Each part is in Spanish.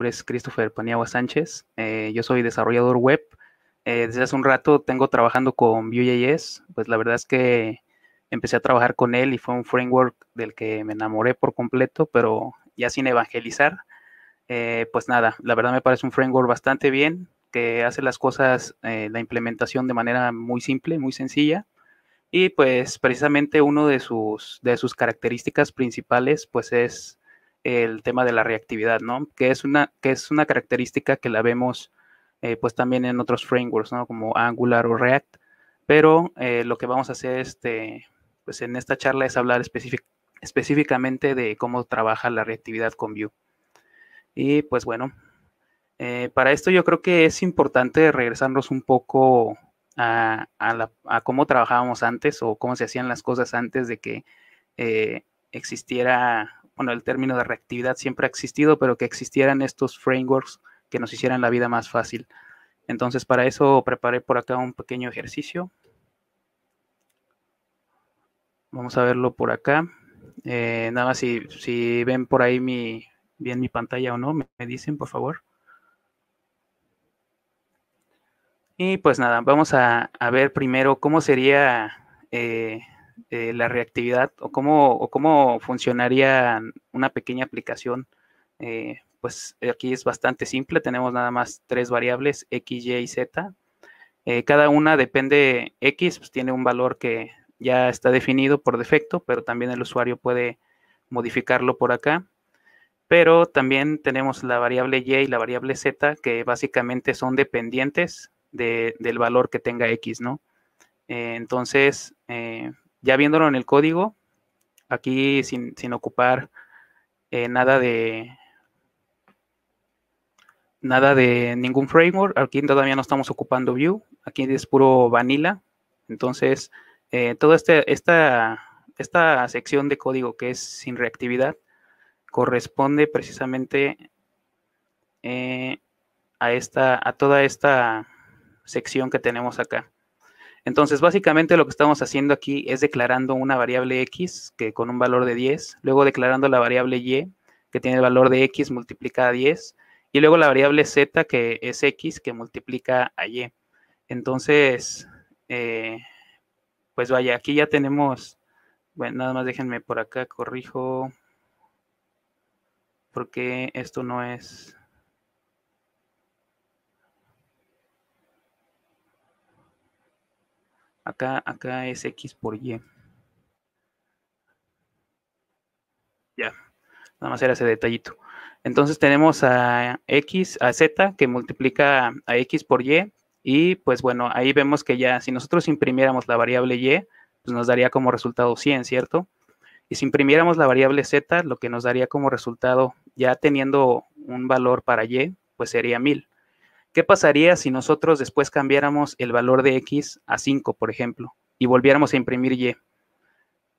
es Christopher Paniagua Sánchez. Eh, yo soy desarrollador web. Eh, desde hace un rato tengo trabajando con Vue.js. Pues la verdad es que empecé a trabajar con él y fue un framework del que me enamoré por completo, pero ya sin evangelizar. Eh, pues nada, la verdad me parece un framework bastante bien que hace las cosas, la implementación de manera muy simple, muy sencilla. Y pues precisamente uno de sus, de sus características principales pues es el tema de la reactividad, ¿no? Que es una, que es una característica que la vemos eh, pues también en otros frameworks, ¿no? Como Angular o React, pero eh, lo que vamos a hacer este, pues en esta charla es hablar específicamente de cómo trabaja la reactividad con Vue. Y pues bueno, eh, para esto yo creo que es importante regresarnos un poco a, a, cómo trabajábamos antes o cómo se hacían las cosas antes de que existiera bueno, el término de reactividad siempre ha existido, pero que existieran estos frameworks que nos hicieran la vida más fácil. Entonces, para eso preparé por acá un pequeño ejercicio. Vamos a verlo por acá. Eh, nada más si, si, ven por ahí mi, bien mi pantalla o no, me, dicen, por favor. Y pues nada, vamos a, ver primero cómo sería eh, eh, la reactividad o cómo, cómo funcionaría una pequeña aplicación. Eh, pues aquí es bastante simple, tenemos nada más tres variables, x, y y z. Eh, cada una depende, x pues, tiene un valor que ya está definido por defecto, pero también el usuario puede modificarlo por acá. Pero también tenemos la variable y y la variable z, que básicamente son dependientes de, del valor que tenga x, ¿no? entonces, ya viéndolo en el código, aquí sin, ocupar eh, nada de nada de ningún framework, aquí todavía no estamos ocupando view, aquí es puro vanilla, entonces eh, toda este, esta, esta sección de código que es sin reactividad corresponde precisamente eh, a, esta, a toda esta sección que tenemos acá. Entonces, básicamente lo que estamos haciendo aquí es declarando una variable x que con un valor de 10, luego declarando la variable y que tiene el valor de x multiplicada a 10, y luego la variable z que es x que multiplica a y. Entonces, eh, pues vaya, aquí ya tenemos, bueno, nada más déjenme por acá, corrijo, porque esto no es... Acá, es X por Y. Ya, nada más era ese detallito. Entonces tenemos a X, a Z, que multiplica a X por Y. Y pues bueno, ahí vemos que ya si nosotros imprimiéramos la variable Y, pues nos daría como resultado 100, ¿cierto? Y si imprimiéramos la variable Z, lo que nos daría como resultado, ya teniendo un valor para Y, pues sería 1000. ¿Qué pasaría si nosotros después cambiáramos el valor de X a 5, por ejemplo, y volviéramos a imprimir Y?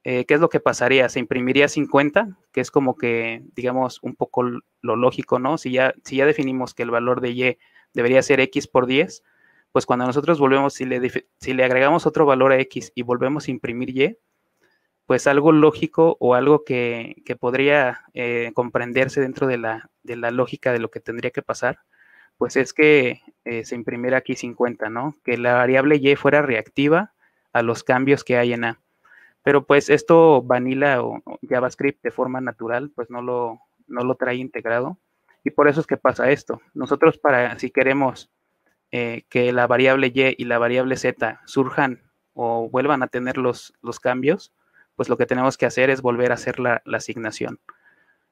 Eh, ¿Qué es lo que pasaría? ¿Se imprimiría 50? Que es como que, digamos, un poco lo lógico, ¿no? Si ya, si ya definimos que el valor de Y debería ser X por 10, pues cuando nosotros volvemos, si le, agregamos otro valor a X y volvemos a imprimir Y, pues algo lógico o algo que, podría eh, comprenderse dentro de la, de la lógica de lo que tendría que pasar, pues es que eh, se imprimiera aquí 50, ¿no? Que la variable y fuera reactiva a los cambios que hay en A. Pero pues esto Vanilla o JavaScript de forma natural, pues no lo, no lo trae integrado. Y por eso es que pasa esto. Nosotros para, si queremos eh, que la variable Y y la variable Z surjan o vuelvan a tener los, los cambios, pues lo que tenemos que hacer es volver a hacer la asignación.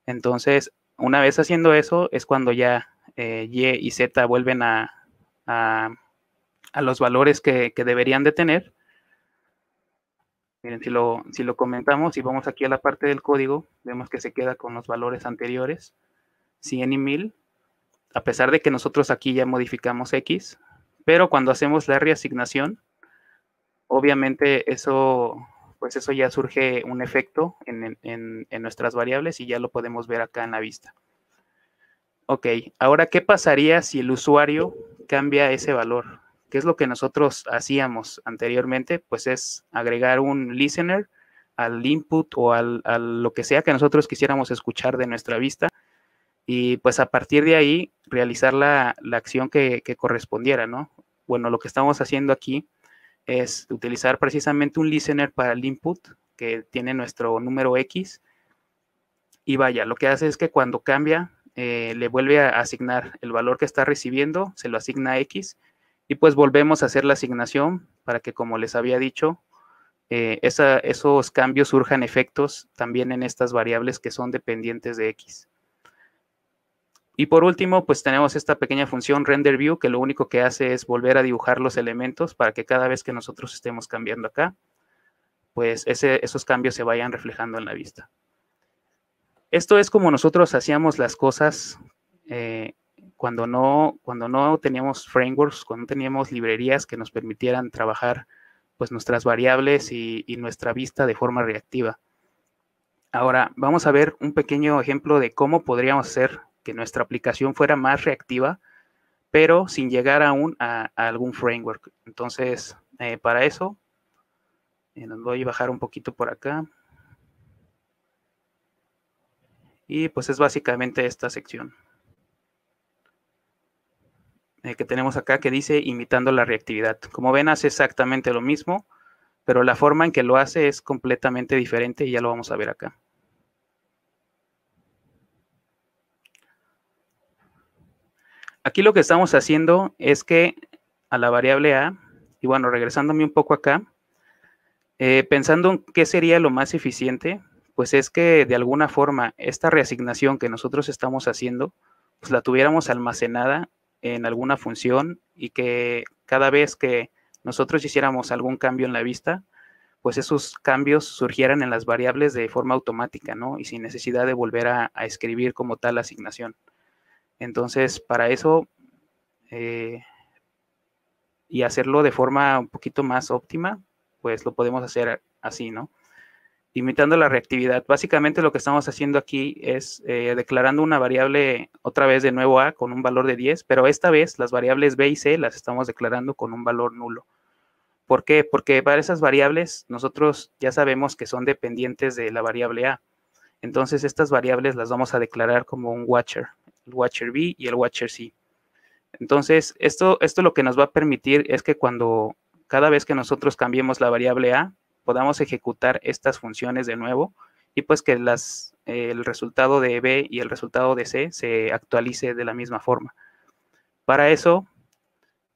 Entonces, una vez haciendo eso, es cuando ya eh, y y Z vuelven a, los valores que, deberían de tener. Miren, si lo, comentamos y vamos aquí a la parte del código, vemos que se queda con los valores anteriores, 100 y 1000, a pesar de que nosotros aquí ya modificamos X, pero cuando hacemos la reasignación, obviamente eso pues eso ya surge un efecto en, nuestras variables y ya lo podemos ver acá en la vista. Ok, ahora, ¿qué pasaría si el usuario cambia ese valor? ¿Qué es lo que nosotros hacíamos anteriormente? Pues es agregar un listener al input o al, a lo que sea que nosotros quisiéramos escuchar de nuestra vista y pues a partir de ahí realizar la, acción que, que, correspondiera, ¿no? Bueno, lo que estamos haciendo aquí es utilizar precisamente un listener para el input que tiene nuestro número X y vaya, lo que hace es que cuando cambia eh, le vuelve a asignar el valor que está recibiendo, se lo asigna a X, y pues volvemos a hacer la asignación para que, como les había dicho, eh, esos cambios surjan efectos también en estas variables que son dependientes de X. Y por último, pues tenemos esta pequeña función render view que lo único que hace es volver a dibujar los elementos para que cada vez que nosotros estemos cambiando acá, pues esos cambios se vayan reflejando en la vista. Esto es como nosotros hacíamos las cosas eh, cuando, no, cuando no teníamos frameworks, cuando no teníamos librerías que nos permitieran trabajar pues nuestras variables y, nuestra vista de forma reactiva. Ahora vamos a ver un pequeño ejemplo de cómo podríamos hacer que nuestra aplicación fuera más reactiva, pero sin llegar aún a, algún framework. Entonces, eh, para eso, eh, nos voy a bajar un poquito por acá. Y pues es básicamente esta sección eh, que tenemos acá que dice imitando la reactividad. Como ven, hace exactamente lo mismo, pero la forma en que lo hace es completamente diferente y ya lo vamos a ver acá. Aquí lo que estamos haciendo es que a la variable A, y bueno, regresándome un poco acá, eh, pensando en qué sería lo más eficiente, pues es que de alguna forma esta reasignación que nosotros estamos haciendo, pues la tuviéramos almacenada en alguna función y que cada vez que nosotros hiciéramos algún cambio en la vista, pues esos cambios surgieran en las variables de forma automática, ¿no? Y sin necesidad de volver a, escribir como tal la asignación. Entonces, para eso, eh, y hacerlo de forma un poquito más óptima, pues lo podemos hacer así, ¿no? Limitando la reactividad. Básicamente lo que estamos haciendo aquí es eh, declarando una variable otra vez de nuevo A con un valor de 10, pero esta vez las variables B y C las estamos declarando con un valor nulo. ¿Por qué? Porque para esas variables nosotros ya sabemos que son dependientes de la variable A. Entonces estas variables las vamos a declarar como un watcher, el watcher B y el watcher C. Entonces esto, esto lo que nos va a permitir es que cuando cada vez que nosotros cambiemos la variable A, podamos ejecutar estas funciones de nuevo y pues que las, eh, el resultado de B y el resultado de C se actualice de la misma forma. Para eso,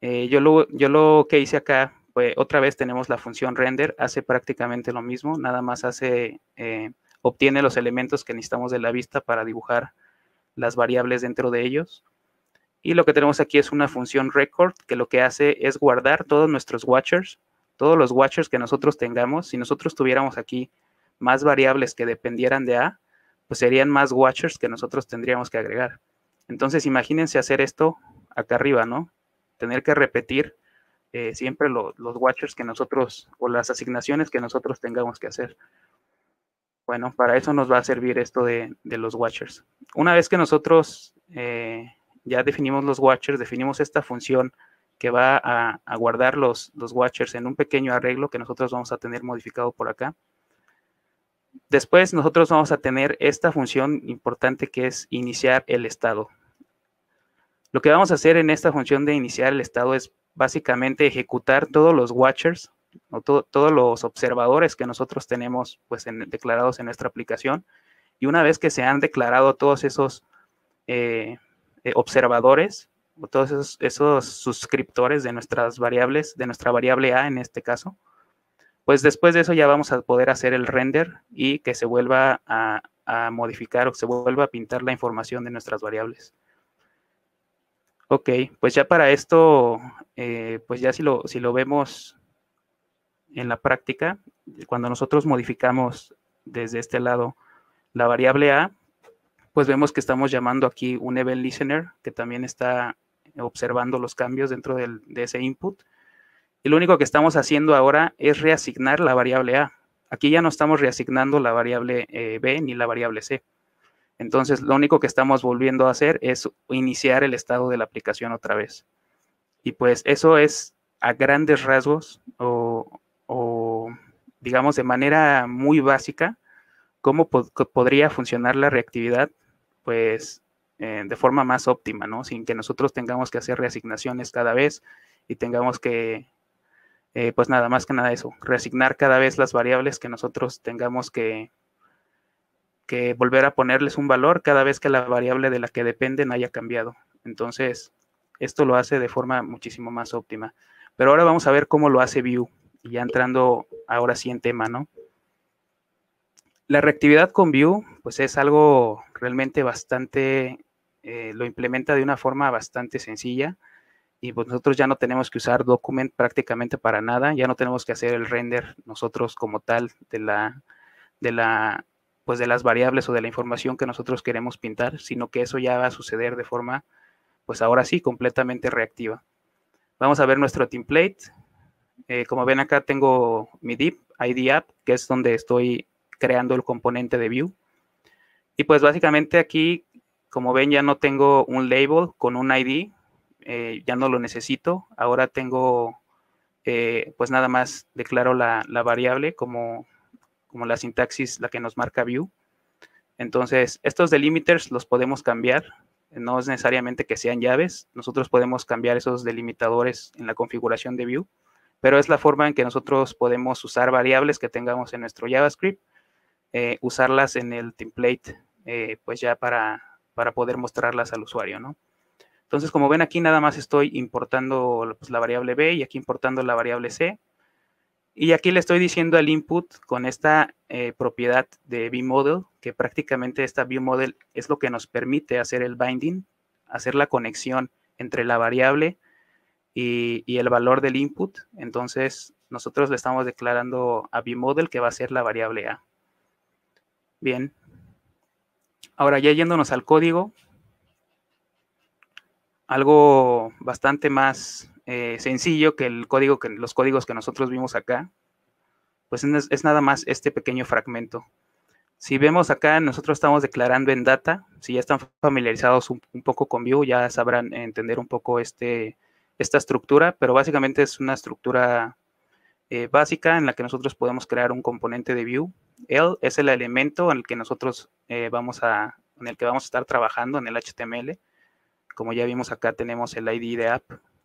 eh, yo, lo, yo lo que hice acá pues otra vez tenemos la función render, hace prácticamente lo mismo, nada más hace, eh, obtiene los elementos que necesitamos de la vista para dibujar las variables dentro de ellos. Y lo que tenemos aquí es una función record que lo que hace es guardar todos nuestros watchers todos los watchers que nosotros tengamos, si nosotros tuviéramos aquí más variables que dependieran de A, pues serían más watchers que nosotros tendríamos que agregar. Entonces, imagínense hacer esto acá arriba, ¿no? Tener que repetir eh, siempre los watchers que nosotros o las asignaciones que nosotros tengamos que hacer. Bueno, para eso nos va a servir esto de, los watchers. Una vez que nosotros eh, ya definimos los watchers, definimos esta función que va a, guardar los, los, watchers en un pequeño arreglo que nosotros vamos a tener modificado por acá. Después nosotros vamos a tener esta función importante que es iniciar el estado. Lo que vamos a hacer en esta función de iniciar el estado es básicamente ejecutar todos los watchers o todos los observadores que nosotros tenemos pues, declarados en nuestra aplicación. Y una vez que se han declarado todos esos eh, eh, observadores, todos esos, suscriptores de nuestras variables, de nuestra variable A en este caso, pues después de eso ya vamos a poder hacer el render y que se vuelva a, modificar o se vuelva a pintar la información de nuestras variables. Ok, pues ya para esto, eh, pues ya si lo, si lo vemos en la práctica, cuando nosotros modificamos desde este lado la variable A, pues vemos que estamos llamando aquí un event listener que también está observando los cambios dentro del, de ese input. Y lo único que estamos haciendo ahora es reasignar la variable A. Aquí ya no estamos reasignando la variable eh, B ni la variable C. Entonces, lo único que estamos volviendo a hacer es iniciar el estado de la aplicación otra vez. Y pues eso es a grandes rasgos o, digamos de manera muy básica cómo podría funcionar la reactividad, pues eh, de forma más óptima, ¿no? Sin que nosotros tengamos que hacer reasignaciones cada vez y tengamos que, eh, pues nada, más que nada eso, reasignar cada vez las variables que nosotros tengamos que, que volver a ponerles un valor cada vez que la variable de la que dependen haya cambiado. Entonces, esto lo hace de forma muchísimo más óptima. Pero ahora vamos a ver cómo lo hace Vue, y ya entrando ahora sí en tema, ¿no? La reactividad con Vue, pues es algo realmente bastante eh, lo implementa de una forma bastante sencilla y pues, nosotros ya no tenemos que usar document prácticamente para nada, ya no tenemos que hacer el render nosotros como tal de la, de la, pues de las variables o de la información que nosotros queremos pintar, sino que eso ya va a suceder de forma, pues ahora sí, completamente reactiva. Vamos a ver nuestro template. Eh, como ven acá tengo mi div, ID app, que es donde estoy creando el componente de view. Y pues básicamente aquí como ven, ya no tengo un label con un ID, eh, ya no lo necesito. Ahora tengo, eh, pues nada más declaro la, variable como, como la sintaxis, la que nos marca view. Entonces, estos delimiters los podemos cambiar. No es necesariamente que sean llaves. Nosotros podemos cambiar esos delimitadores en la configuración de view, pero es la forma en que nosotros podemos usar variables que tengamos en nuestro JavaScript, eh, usarlas en el template, pues ya para para poder mostrarlas al usuario, ¿no? Entonces, como ven aquí, nada más estoy importando pues, la variable B y aquí importando la variable C. Y aquí le estoy diciendo al input con esta eh, propiedad de vModel, que prácticamente esta vModel es lo que nos permite hacer el binding, hacer la conexión entre la variable y, el valor del input. Entonces, nosotros le estamos declarando a vModel que va a ser la variable A. Bien, Ahora, ya yéndonos al código, algo bastante más eh, sencillo que el código que los códigos que nosotros vimos acá, pues es, nada más este pequeño fragmento. Si vemos acá, nosotros estamos declarando en data. Si ya están familiarizados un, poco con Vue, ya sabrán entender un poco este, esta estructura, pero básicamente es una estructura eh, básica en la que nosotros podemos crear un componente de Vue él es el elemento en el que nosotros eh, vamos a, en el que vamos a estar trabajando en el HTML. Como ya vimos acá tenemos el ID de app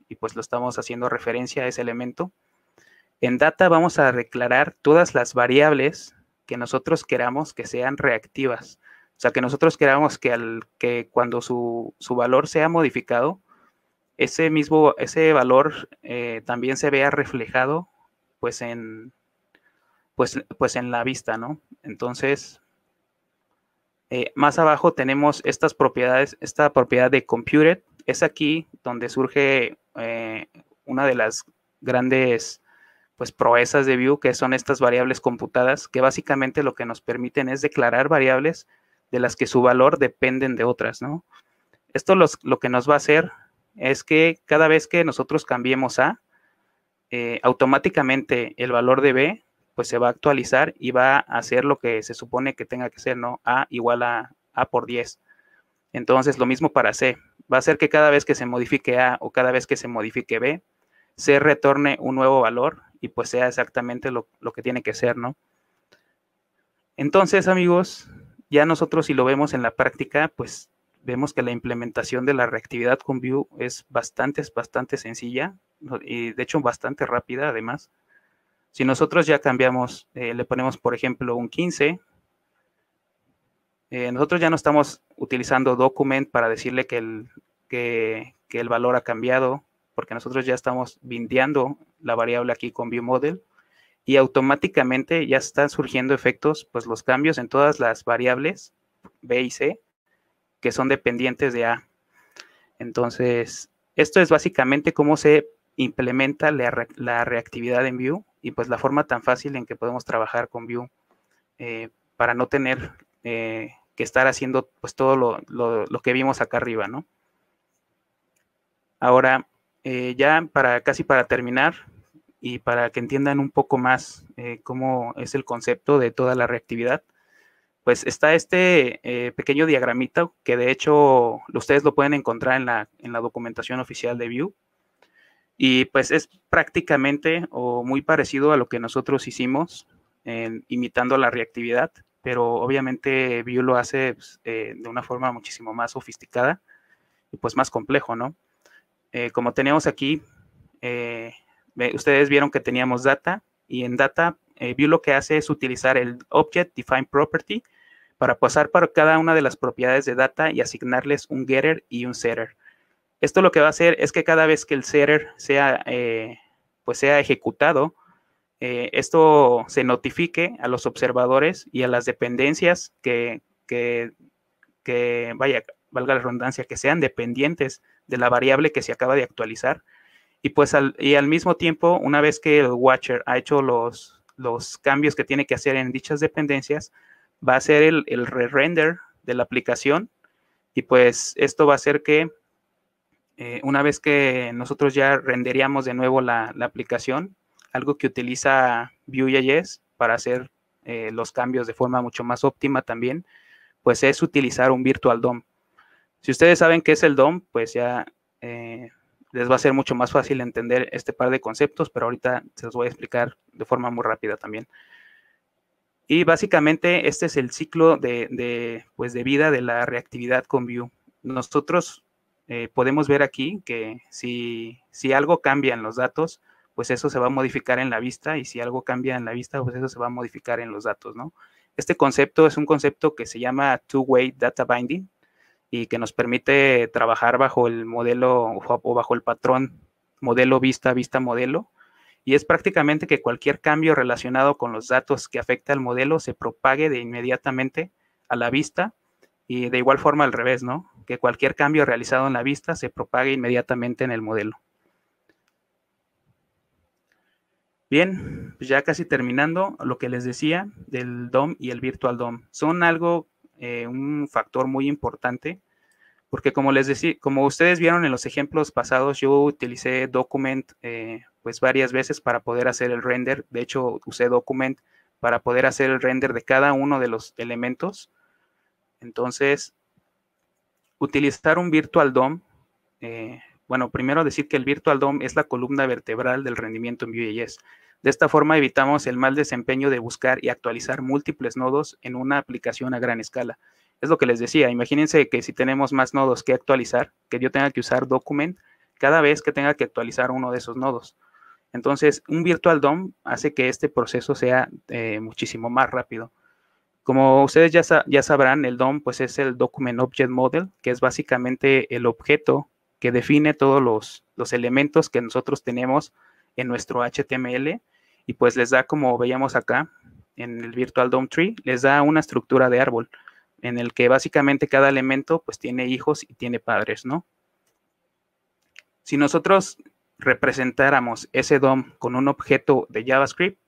y pues lo estamos haciendo referencia a ese elemento. En data vamos a declarar todas las variables que nosotros queramos que sean reactivas. O sea, que nosotros queramos que, al, que cuando su, valor sea modificado, ese mismo, ese valor eh, también se vea reflejado pues en, pues, pues, en la vista, ¿no? Entonces, eh, más abajo tenemos estas propiedades, esta propiedad de computed. Es aquí donde surge eh, una de las grandes pues, proezas de Vue, que son estas variables computadas, que básicamente lo que nos permiten es declarar variables de las que su valor dependen de otras, ¿no? Esto lo que nos va a hacer es que cada vez que nosotros cambiemos a, eh, automáticamente el valor de B pues se va a actualizar y va a hacer lo que se supone que tenga que ser, ¿no? A igual a A por 10. Entonces, lo mismo para C. Va a ser que cada vez que se modifique A o cada vez que se modifique B, se retorne un nuevo valor y pues sea exactamente lo, que tiene que ser, ¿no? Entonces, amigos, ya nosotros si lo vemos en la práctica, pues vemos que la implementación de la reactividad con Vue es bastante, bastante sencilla y de hecho bastante rápida además. Si nosotros ya cambiamos, eh, le ponemos, por ejemplo, un 15, eh, nosotros ya no estamos utilizando document para decirle que el, que, el valor ha cambiado, porque nosotros ya estamos bindeando la variable aquí con viewModel y automáticamente ya están surgiendo efectos, pues los cambios en todas las variables B y C que son dependientes de A. Entonces, esto es básicamente cómo se implementa la, reactividad en Vue y pues la forma tan fácil en que podemos trabajar con Vue eh, para no tener eh, que estar haciendo pues todo lo, que vimos acá arriba, ¿no? Ahora, eh, ya para casi para terminar y para que entiendan un poco más cómo es el concepto de toda la reactividad, pues está este pequeño diagramita que de hecho ustedes lo pueden encontrar en la, en la documentación oficial de Vue y pues es prácticamente o muy parecido a lo que nosotros hicimos, imitando la reactividad, pero obviamente Vue lo hace pues, eh, de una forma muchísimo más sofisticada y pues más complejo, ¿no? Eh, como tenemos aquí, eh, ustedes vieron que teníamos data y en data Vue lo que hace es utilizar el Object Define Property para pasar para cada una de las propiedades de data y asignarles un getter y un setter. Esto lo que va a hacer es que cada vez que el setter sea, eh, pues sea ejecutado, eh, esto se notifique a los observadores y a las dependencias que, que, que, vaya, valga la redundancia, que sean dependientes de la variable que se acaba de actualizar. Y pues al, y al mismo tiempo, una vez que el watcher ha hecho los, los cambios que tiene que hacer en dichas dependencias, va a hacer el, el re-render de la aplicación y pues esto va a hacer que eh, una vez que nosotros ya renderíamos de nuevo la, aplicación, algo que utiliza Vue.js para hacer eh, los cambios de forma mucho más óptima también, pues es utilizar un virtual DOM. Si ustedes saben qué es el DOM, pues ya eh, les va a ser mucho más fácil entender este par de conceptos, pero ahorita se los voy a explicar de forma muy rápida también. Y básicamente este es el ciclo de, pues de vida de la reactividad con Vue. Nosotros eh, podemos ver aquí que si, si algo cambia en los datos, pues eso se va a modificar en la vista y si algo cambia en la vista, pues eso se va a modificar en los datos, ¿no? Este concepto es un concepto que se llama two-way data binding y que nos permite trabajar bajo el modelo o bajo el patrón modelo vista vista modelo y es prácticamente que cualquier cambio relacionado con los datos que afecta al modelo se propague de inmediatamente a la vista y de igual forma al revés, ¿no? Que cualquier cambio realizado en la vista se propague inmediatamente en el modelo. Bien, pues ya casi terminando lo que les decía del DOM y el Virtual DOM. Son algo, eh, un factor muy importante, porque como les decía, como ustedes vieron en los ejemplos pasados, yo utilicé Document eh, pues varias veces para poder hacer el render. De hecho, usé Document para poder hacer el render de cada uno de los elementos entonces, utilizar un Virtual DOM, eh, bueno, primero decir que el Virtual DOM es la columna vertebral del rendimiento en Vue.js. De esta forma evitamos el mal desempeño de buscar y actualizar múltiples nodos en una aplicación a gran escala. Es lo que les decía, imagínense que si tenemos más nodos que actualizar, que yo tenga que usar document cada vez que tenga que actualizar uno de esos nodos. Entonces, un Virtual DOM hace que este proceso sea eh, muchísimo más rápido. Como ustedes ya, sabrán, el DOM pues, es el Document Object Model, que es básicamente el objeto que define todos los, los elementos que nosotros tenemos en nuestro HTML y pues les da, como veíamos acá en el Virtual DOM Tree, les da una estructura de árbol en el que básicamente cada elemento pues tiene hijos y tiene padres, ¿no? Si nosotros representáramos ese DOM con un objeto de JavaScript,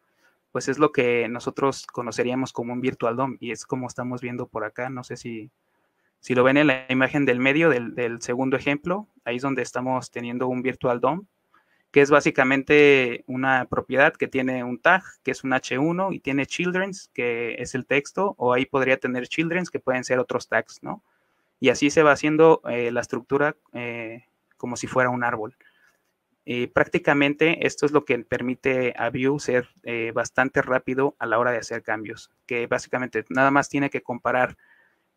pues es lo que nosotros conoceríamos como un virtual DOM y es como estamos viendo por acá, no sé si, lo ven en la imagen del medio del, segundo ejemplo, ahí es donde estamos teniendo un virtual DOM, que es básicamente una propiedad que tiene un tag, que es un H1 y tiene childrens, que es el texto, o ahí podría tener childrens, que pueden ser otros tags, ¿no? Y así se va haciendo eh, la estructura eh, como si fuera un árbol y eh, prácticamente esto es lo que permite a Vue ser eh, bastante rápido a la hora de hacer cambios, que básicamente nada más tiene que comparar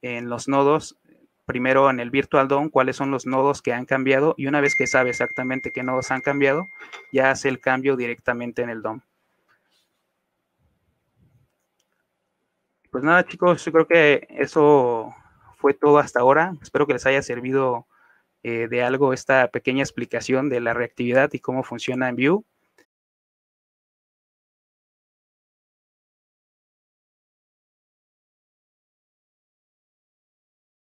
en los nodos, primero en el virtual DOM, cuáles son los nodos que han cambiado y una vez que sabe exactamente qué nodos han cambiado, ya hace el cambio directamente en el DOM. Pues nada chicos, yo creo que eso fue todo hasta ahora. Espero que les haya servido eh, de algo esta pequeña explicación de la reactividad y cómo funciona en Vue.